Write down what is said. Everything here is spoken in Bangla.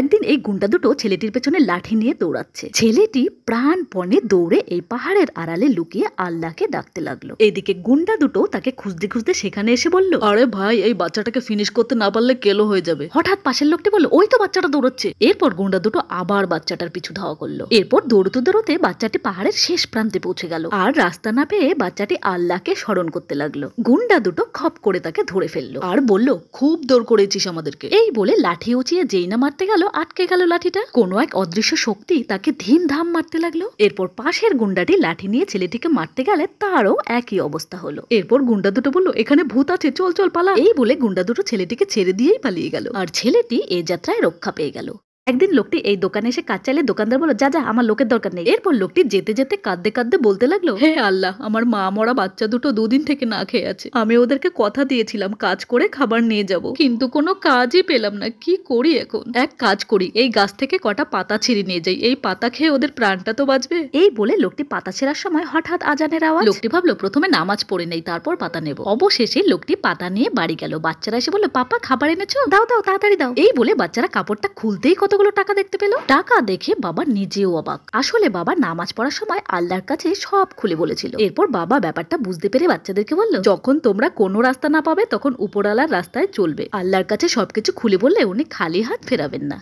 একদিন এই গুন্ডা দুটো ছেলেটির পেছনে লাঠি নিয়ে দৌড়াচ্ছে ছেলেটি প্রাণপণে দৌড়ে এই পাহাড়ের আড়ালে লুকিয়ে আল্লাহকে ডাকতে লাগলো এদিকে গুন্ডা দুটো তাকে খুঁজতে খুঁজতে সেখানে এসে বলল আরে ভাই এই বাচ্চাটাকে ফিনিশ করতে না পারলে কেলো হয়ে যাবে হঠাৎ পাশের লোকটি বললো ওই তো বাচ্চাটা দৌড়াচ্ছে এরপর গুন্ডা দুটো আবার বাচ্চাটার পিছু ধাওয়া করলো এরপর দৌড়তে দৌড়তে বাচ্চাটি পাহাড়ের শেষ প্রান্তে পৌঁছে গেল আর রাস্তা না পেয়ে বাচ্চাটি আল্লাহকে স্মরণ করতে লাগলো গুন্ডা দুটো খপ করে তাকে ধরে ফেললো আর বলল খুব দৌড় করেছিস আমাদেরকে এই বলে লাঠি উঁচিয়ে যেই না মারতে গেল গেল আটকে গেল লাঠিটা কোনো এক অদৃশ্য শক্তি তাকে ধিম ধাম মারতে লাগলো এরপর পাশের গুন্ডাটি লাঠি নিয়ে ছেলেটিকে মারতে গেলে তারও একই অবস্থা হলো এরপর গুন্ডা দুটো বললো এখানে ভূত আছে চল চল পালা এই বলে গুন্ডা দুটো ছেলেটিকে ছেড়ে দিয়েই পালিয়ে গেল আর ছেলেটি এ যাত্রায় রক্ষা পেয়ে গেল একদিন লোকটি এই দোকানে এসে কাজ চাইলে দোকানদার বলো যা যা আমার লোকের দরকার নেই এরপর লোকটি যেতে যেতে কাঁদতে কাঁদতে বলতে লাগলো হে আল্লাহ আমার মা মরা বাচ্চা দুটো দুদিন থেকে না খেয়ে আছে আমি ওদেরকে কথা দিয়েছিলাম কাজ করে খাবার নিয়ে যাব কিন্তু কোনো কাজই পেলাম না কি করি এখন এক কাজ করি এই গাছ থেকে কটা পাতা ছিঁড়ে নিয়ে যাই এই পাতা খেয়ে ওদের প্রাণটা তো বাঁচবে এই বলে লোকটি পাতা ছেঁড়ার সময় হঠাৎ আজানের আওয়াজ লোকটি ভাবলো প্রথমে নামাজ পড়ে নেই তারপর পাতা নেব অবশেষে লোকটি পাতা নিয়ে বাড়ি গেল বাচ্চারা এসে বললো পাপা খাবার এনেছো দাও দাও তাড়াতাড়ি দাও এই বলে বাচ্চারা কাপড়টা খুলতেই কত কতগুলো টাকা দেখতে পেল টাকা দেখে বাবা নিজেও অবাক আসলে বাবা নামাজ পড়ার সময় আল্লাহর কাছে সব খুলে বলেছিল এরপর বাবা ব্যাপারটা বুঝতে পেরে বাচ্চাদেরকে বললো যখন তোমরা কোনো রাস্তা না পাবে তখন উপরালার রাস্তায় চলবে আল্লাহর কাছে সবকিছু খুলে বললে উনি খালি হাত ফেরাবেন না